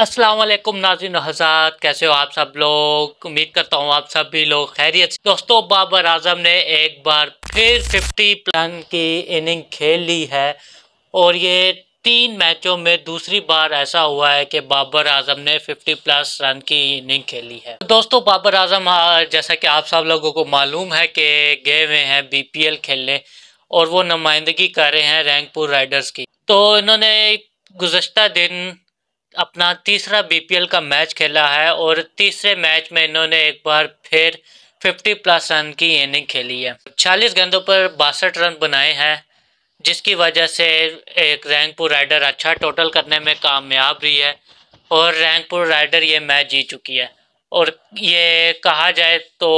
असलम नाजिन हजार कैसे हो आप सब लोग उम्मीद करता हूँ आप सब भी लोग खैरियत दोस्तों बाबर आजम ने एक बार फिर 50 प्लान की इनिंग खेल ली है और ये तीन मैचों में दूसरी बार ऐसा हुआ है कि बाबर आजम ने 50 प्लस रन की इनिंग खेली है तो दोस्तों बाबर आजम जैसा कि आप सब लोगों को मालूम है कि गए हुए हैं बी खेलने और वो नुमाइंदगी कर रहे हैं रैंकपुर राइडर्स की तो इन्होंने गुजशत दिन अपना तीसरा बीपीएल का मैच खेला है और तीसरे मैच में इन्होंने एक बार फिर 50 प्लस रन की इनिंग खेली है 40 गेंदों पर बासठ रन बनाए हैं जिसकी वजह से एक रैंकपुर राइडर अच्छा टोटल करने में कामयाब रही है और रैंकपुर राइडर ये मैच जीत चुकी है और ये कहा जाए तो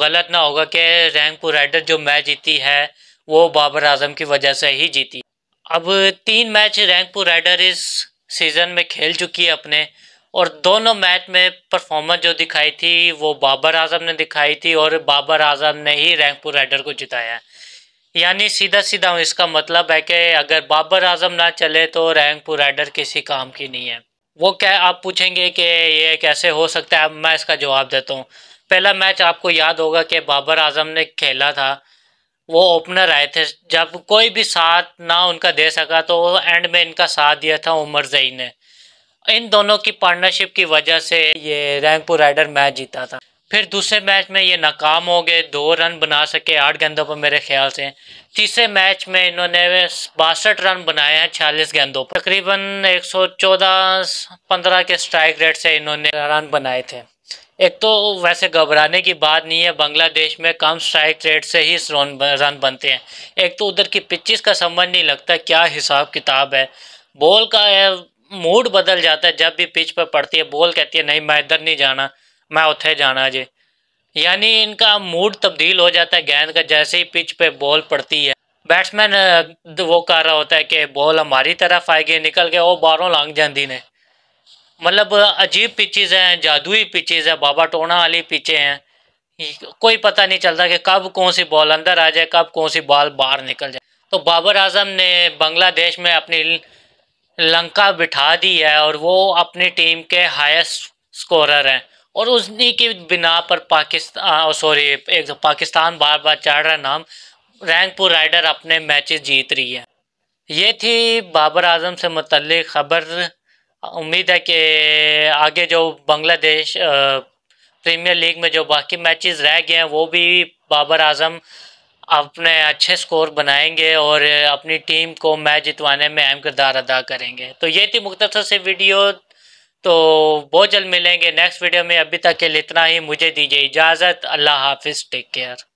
गलत ना होगा कि रैंकपुर राइडर जो मैच जीती है वो बाबर आजम की वजह से ही जीती अब तीन मैच रैंकपुर राइडर इस सीज़न में खेल चुकी है अपने और दोनों मैच में परफॉर्मेंस जो दिखाई थी वो बाबर आजम ने दिखाई थी और बाबर आजम ने ही रैंकपुर राइडर को जिताया यानी सीधा सीधा इसका मतलब है कि अगर बाबर आजम ना चले तो रैंकपुर राइडर किसी काम की नहीं है वो क्या आप पूछेंगे कि ये कैसे हो सकता है मैं इसका जवाब देता हूँ पहला मैच आपको याद होगा कि बाबर आजम ने खेला था वो ओपनर आए थे जब कोई भी साथ ना उनका दे सका तो एंड में इनका साथ दिया था उमर जई ने इन दोनों की पार्टनरशिप की वजह से ये रैंकपुर राइडर मैच जीता था फिर दूसरे मैच में ये नाकाम हो गए दो रन बना सके आठ गेंदों पर मेरे ख्याल से तीसरे मैच में इन्होंने बासठ रन बनाए हैं छियालीस गेंदों पर तकरीबन 114 15 के स्ट्राइक रेट से इन्होंने रन बनाए थे एक तो वैसे घबराने की बात नहीं है बांग्लादेश में कम स्ट्राइक रेट से ही रन बनते हैं एक तो उधर की पिचिस का संबंध नहीं लगता क्या हिसाब किताब है बॉल का मूड बदल जाता है जब भी पिच पर पड़ती है बॉल कहती है नहीं मैं इधर नहीं जाना मैं उठे जाना जी यानी इनका मूड तब्दील हो जाता है गेंद का जैसे ही पिच पर बॉल पड़ती है बैट्समैन वो कर रहा होता है कि बॉल हमारी तरफ आएगी निकल के वो बारों लांग जाती ने मतलब अजीब पिचेज हैं जादुई पिचेज हैं बाबा टोना वाली पिचे हैं कोई पता नहीं चलता कि कब कौन सी बॉल अंदर आ जाए कब कौन सी बॉल बाहर निकल जाए तो बाबर आजम ने बांग्लादेश में अपनी लंका बिठा दी है और वो अपनी टीम के हाईएस्ट स्कोरर हैं और उन्हीं की बिना पर पाकिस्तान सॉरी एक पाकिस्तान बार बार चढ़ रहा नाम रैंकपुर राइडर अपने मैचेस जीत रही है ये थी बाबर आजम से मतलब खबर उम्मीद है कि आगे जो बांग्लादेश प्रीमियर लीग में जो बाकी मैचेस रह गए हैं वो भी बाबर आजम अपने अच्छे स्कोर बनाएंगे और अपनी टीम को मैच जितवाने में अहम किरदार अदा करेंगे तो ये थी मुख्तर से वीडियो तो बहुत जल्द मिलेंगे नेक्स्ट वीडियो में अभी तक के लिए इतना ही मुझे दीजिए इजाज़त अल्लाह हाफिज़ टेक केयर